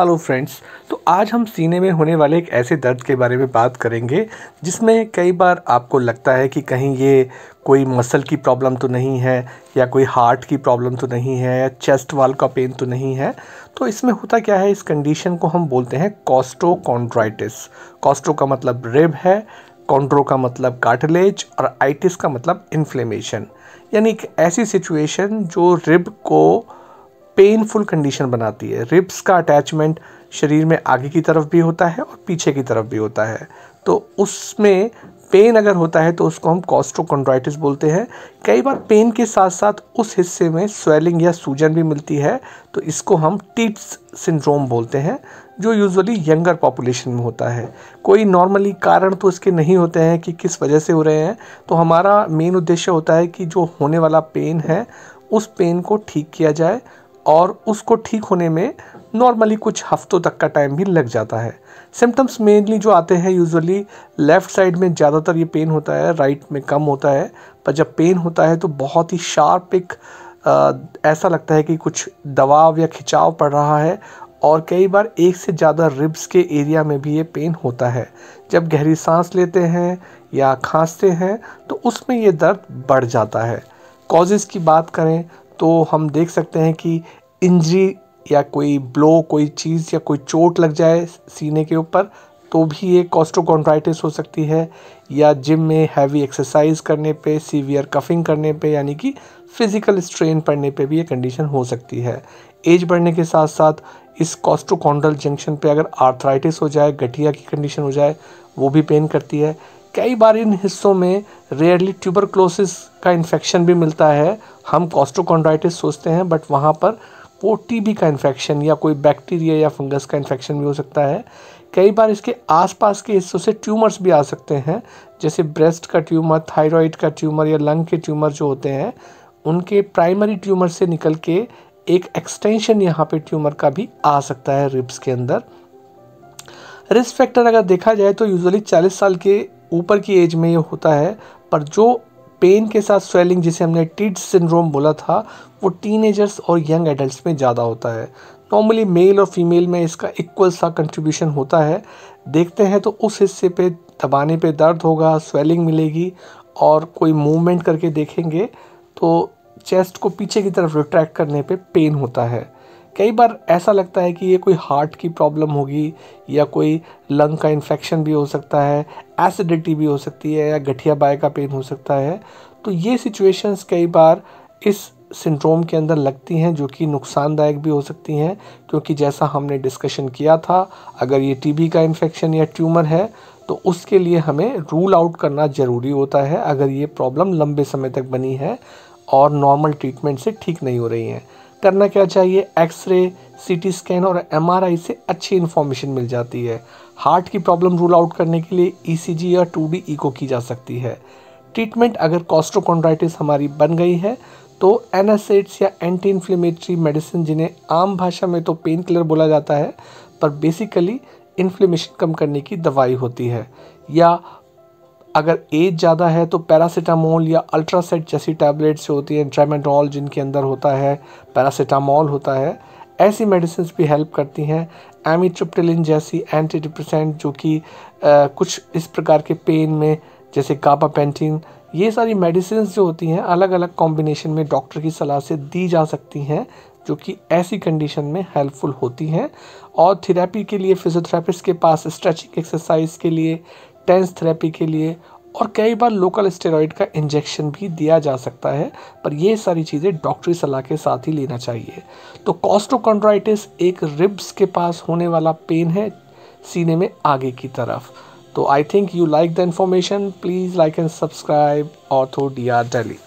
hello friends तो आज हम सीने में होने वाले एक ऐसे दर्द के बारे में बात करेंगे जिसमें कई बार आपको लगता है कि कहीं ये कोई मसल की प्रॉब्लम तो नहीं है या कोई हार्ट की प्रॉब्लम तो नहीं है या चेस्ट वाल का पेन तो नहीं है तो इसमें होता क्या है इस कंडीशन को हम बोलते हैं कॉस्टोकॉन्ड्राइटिस कॉस्टो का मतलब रेब है कॉन्ड्रो का मतलब कार्टिलेज और आइटिस का मतलब इन्फ्लेमेशन यानी एक ऐसी सिचुएशन जो रिब को पेनफुल कंडीशन बनाती है रिब्स का अटैचमेंट शरीर में आगे की तरफ भी होता है और पीछे की तरफ भी होता है तो उसमें पेन अगर होता है तो उसको हम कॉस्ट्रोकोंड्राइटिस बोलते हैं कई बार पेन के साथ साथ उस हिस्से में स्वेलिंग या सूजन भी मिलती है तो इसको हम टीट्स सिंड्रोम बोलते हैं जो यूजुअली यंगर पॉपुलेशन में होता है कोई नॉर्मली कारण तो इसके नहीं होते हैं कि किस वजह से हो रहे हैं तो हमारा मेन उद्देश्य होता है कि जो होने वाला पेन है उस पेन को ठीक किया जाए और उसको ठीक होने में नॉर्मली कुछ हफ्तों तक का टाइम भी लग जाता है सिम्टम्स मेनली जो आते हैं यूजुअली लेफ़्ट साइड में ज़्यादातर ये पेन होता है राइट में कम होता है पर जब पेन होता है तो बहुत ही शार्प एक आ, ऐसा लगता है कि कुछ दबाव या खिंचाव पड़ रहा है और कई बार एक से ज़्यादा रिब्स के एरिया में भी ये पेन होता है जब गहरी सांस लेते हैं या खांसते हैं तो उसमें ये दर्द बढ़ जाता है कॉजेज़ की बात करें तो हम देख सकते हैं कि इंजरी या कोई ब्लो कोई चीज़ या कोई चोट लग जाए सीने के ऊपर तो भी ये कॉस्टोकॉन्ड्राइटिस हो सकती है या जिम में हैवी एक्सरसाइज करने पे सीवियर कफिंग करने पे यानी कि फिज़िकल स्ट्रेन पड़ने पे भी ये कंडीशन हो सकती है एज बढ़ने के साथ साथ इस कॉस्टोकॉन्ड्रल जंक्शन पे अगर आर्थराइटिस हो जाए गठिया की कंडीशन हो जाए वो भी पेन करती है कई बार इन हिस्सों में रेयरली ट्यूबरक्लोसिस का इन्फेक्शन भी मिलता है हम कॉस्टोकॉन्ड्राइटिस सोचते हैं बट वहाँ पर वो टीबी का इन्फेक्शन या कोई बैक्टीरिया या फंगस का इन्फेक्शन भी हो सकता है कई बार इसके आसपास के हिस्सों से ट्यूमर्स भी आ सकते हैं जैसे ब्रेस्ट का ट्यूमर थायराइड का ट्यूमर या लंग के ट्यूमर जो होते हैं उनके प्राइमरी ट्यूमर से निकल के एक एक्सटेंशन यहाँ पे ट्यूमर का भी आ सकता है रिब्स के अंदर रिस्क फैक्टर अगर देखा जाए तो यूजुअली 40 साल के ऊपर की एज में ये होता है पर जो पेन के साथ स्वेलिंग जिसे हमने टिड्स सिंड्रोम बोला था वो टीनेजर्स और यंग एडल्ट में ज़्यादा होता है नॉर्मली मेल और फीमेल में इसका इक्वल सा कंट्रीब्यूशन होता है देखते हैं तो उस हिस्से पे दबाने पे दर्द होगा स्वेलिंग मिलेगी और कोई मूवमेंट करके देखेंगे तो चेस्ट को पीछे की तरफ रिट्रैक्ट करने पे पेन होता है कई बार ऐसा लगता है कि ये कोई हार्ट की प्रॉब्लम होगी या कोई लंग का इन्फेक्शन भी हो सकता है एसिडिटी भी हो सकती है या गठिया बाय का पेन हो सकता है तो ये सिचुएशंस कई बार इस सिंड्रोम के अंदर लगती हैं जो कि नुकसानदायक भी हो सकती हैं क्योंकि जैसा हमने डिस्कशन किया था अगर ये टीबी का इन्फेक्शन या ट्यूमर है तो उसके लिए हमें रूल आउट करना ज़रूरी होता है अगर ये प्रॉब्लम लंबे समय तक बनी है और नॉर्मल ट्रीटमेंट से ठीक नहीं हो रही हैं करना क्या चाहिए एक्सरे सीटी स्कैन और एमआरआई से अच्छी इन्फॉर्मेशन मिल जाती है हार्ट की प्रॉब्लम रूल आउट करने के लिए ईसीजी e या टू डी ईको की जा सकती है ट्रीटमेंट अगर कॉस्ट्रोकोन्ड्राइटिस हमारी बन गई है तो एनासेट्स या एंटी इन्फ्लेमेटरी मेडिसिन जिन्हें आम भाषा में तो पेन किलर बोला जाता है पर बेसिकली इन्फ्लेमेशन कम करने की दवाई होती है या अगर एज ज़्यादा है तो पैरासीटामोल या अल्ट्रासेट जैसी टैबलेट्स होती हैं ट्रेमेडोल जिनके अंदर होता है पैरासीटामोल होता है ऐसी मेडिसिन भी हेल्प करती हैं एमिट्रिप्टिलिन जैसी एंटी डिप्रेसेंट जो कि कुछ इस प्रकार के पेन में जैसे कापापेंटिन ये सारी मेडिसिन जो होती हैं अलग अलग कॉम्बिनेशन में डॉक्टर की सलाह से दी जा सकती हैं जो कि ऐसी कंडीशन में हेल्पफुल होती हैं और थेरेपी के लिए फिजियोथेरेपिस्ट के पास स्ट्रेचिंग एक्सरसाइज के लिए टेंस थेरेपी के लिए और कई बार लोकल स्टेरॉइड का इंजेक्शन भी दिया जा सकता है पर ये सारी चीज़ें डॉक्टरी सलाह के साथ ही लेना चाहिए तो कॉस्टोकॉन्ड्राइटिस एक रिब्स के पास होने वाला पेन है सीने में आगे की तरफ तो I think you like the information please like and subscribe ortho D R daily